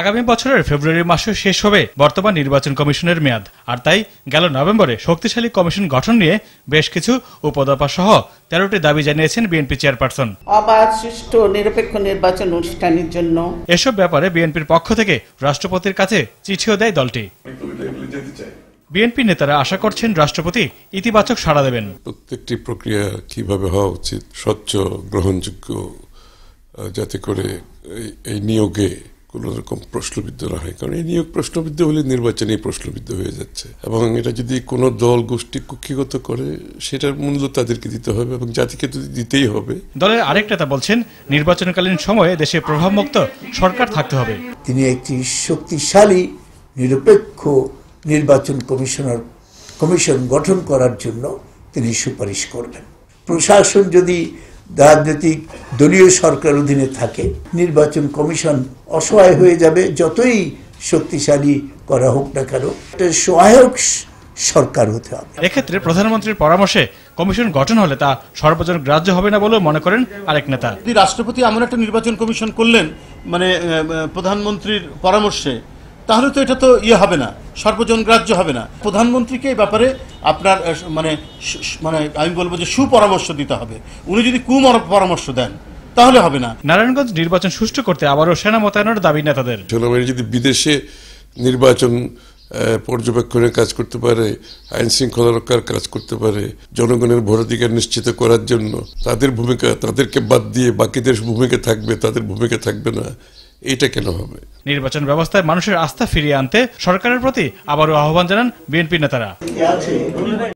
আগামী বছরের ফেব্রুয়ারি মাসে শেষ হবে বর্তমান নির্বাচন কমিশনের মেয়াদ আর তাই গেল নভেম্বরে শক্তিশালী কমিশন গঠন নিয়ে বেশ কিছু উপদপা সহ তেরোটি দাবি জানিয়েছেন বিএনপি চেয়ারপারসন অবাধ সুষ্ঠু নিরপেক্ষ নির্বাচন অনুষ্ঠানের জন্য এসব ব্যাপারে বিএনপির পক্ষ থেকে রাষ্ট্রপতির কাছে চিঠিও দেয় দলটি বিএনপি নেতারা আশা করছেন রাষ্ট্রপতি ইতিবাচক সাড়া দেবেন প্রত্যেকটি প্রক্রিয়া কিভাবে হওয়া উচিত স্বচ্ছ গ্রহণযোগ্য যাতে করে এই নিয়োগে কোন রকম প্রশ্নবিদ্ধ না হয় কারণ এই নিয়োগ প্রশ্নবিদ্ধ হলে নির্বাচনে প্রশ্নবিদ্ধ হয়ে যাচ্ছে এবং এটা যদি কোনো দল গোষ্ঠী কুক্ষিগত করে সেটার মূল্য তাদেরকে দিতে হবে এবং জাতিকে তো দিতেই হবে দলের আরেক নেতা বলছেন নির্বাচনকালীন সময়ে দেশে প্রভাবমুক্ত সরকার থাকতে হবে তিনি একটি শক্তিশালী নিরপেক্ষ নির্বাচন কমিশনার কমিশন গঠন করার জন্য তিনি সুপারিশ করবেন প্রশাসন যদি রাজনৈতিক দলীয় সরকার অধীনে থাকে নির্বাচন কমিশন অসহায় হয়ে যাবে যতই শক্তিশালী করা হোক না কেন সহায়ক সরকার হতে হবে এক্ষেত্রে প্রধানমন্ত্রীর পরামর্শে কমিশন গঠন হলে তা সর্বজন গ্রাহ্য হবে না বলেও মনে করেন আরেক নেতা রাষ্ট্রপতি এমন একটা নির্বাচন কমিশন করলেন মানে প্রধানমন্ত্রীর পরামর্শে তাহলে তো এটা তো ইয়ে হবে না সর্বজন গ্রাহ্য হবে না প্রধানমন্ত্রীকে এই ব্যাপারে আপনার মানে মানে আমি বলবো যে সুপরামর্শ দিতে হবে উনি যদি কুমর পরামর্শ দেন তাহলে হবে না নারায়ণগঞ্জ নির্বাচন সুষ্ঠু করতে আবারও সেনা মোতায়েনের দাবি নেতাদের সেনাবাহিনী যদি বিদেশে নির্বাচন পর্যবেক্ষণের কাজ করতে পারে আইন শৃঙ্খলা রক্ষার কাজ করতে পারে জনগণের ভোটাধিকার নিশ্চিত করার জন্য তাদের ভূমিকা তাদেরকে বাদ দিয়ে বাকিদের ভূমিকা থাকবে তাদের ভূমিকা থাকবে না এটা কেন হবে নির্বাচন ব্যবস্থায় মানুষের আস্থা ফিরিয়ে আনতে সরকারের প্রতি আবারও আহ্বান জানান বিএনপি নেতারা